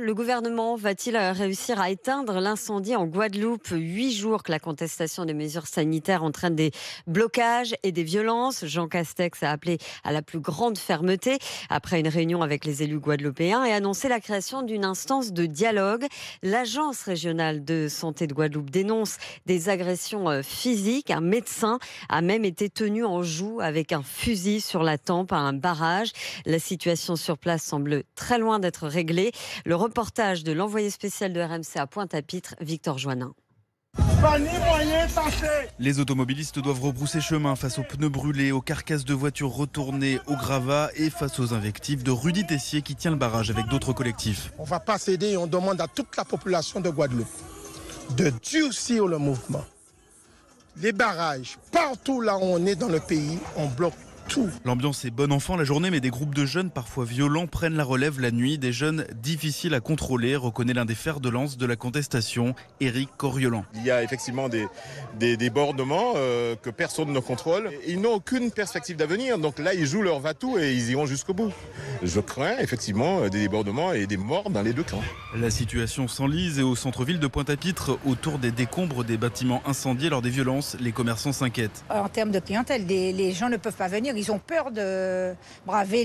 Le gouvernement va-t-il euh, réussir à éteindre l'incendie en Guadeloupe Huit jours que la contestation des mesures sanitaires entraîne des blocages et des violences. Jean Castex a appelé à la plus grande fermeté après une réunion avec les élus guadeloupéens et annoncé la création d'une instance de dialogue. L'agence régionale de santé de Guadeloupe dénonce des agressions euh, physiques. Un médecin a même été tenu en joue avec un fusil sur la tempe à un barrage. La situation sur place semble très loin d'être réglée. Le Reportage de l'envoyé spécial de RMC à Pointe-à-Pitre, Victor Joannin. Les automobilistes doivent rebrousser chemin face aux pneus brûlés, aux carcasses de voitures retournées, aux gravats et face aux invectives de Rudy Tessier qui tient le barrage avec d'autres collectifs. On ne va pas céder et on demande à toute la population de Guadeloupe de durcir le mouvement. Les barrages, partout là où on est dans le pays, on bloque L'ambiance est bonne enfant la journée, mais des groupes de jeunes parfois violents prennent la relève la nuit. Des jeunes difficiles à contrôler, reconnaît l'un des fers de lance de la contestation, Éric Coriolan. Il y a effectivement des, débordements euh, que personne ne contrôle. Ils n'ont aucune perspective d'avenir, donc là ils jouent leur va et ils iront jusqu'au bout. Je crains effectivement des débordements et des morts dans les deux camps. La situation s'enlise et au centre-ville de Pointe-à-Pitre, autour des décombres des bâtiments incendiés lors des violences, les commerçants s'inquiètent. En termes de clientèle, les gens ne peuvent pas venir ils ont peur de braver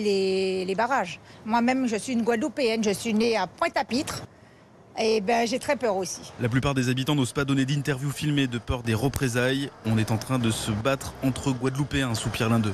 les, barrages. Moi-même, je suis une Guadeloupéenne, je suis née à Pointe-à-Pitre. Et ben, j'ai très peur aussi. La plupart des habitants n'osent pas donner d'interviews filmée de peur des représailles. On est en train de se battre entre Guadeloupéens, soupire l'un d'eux.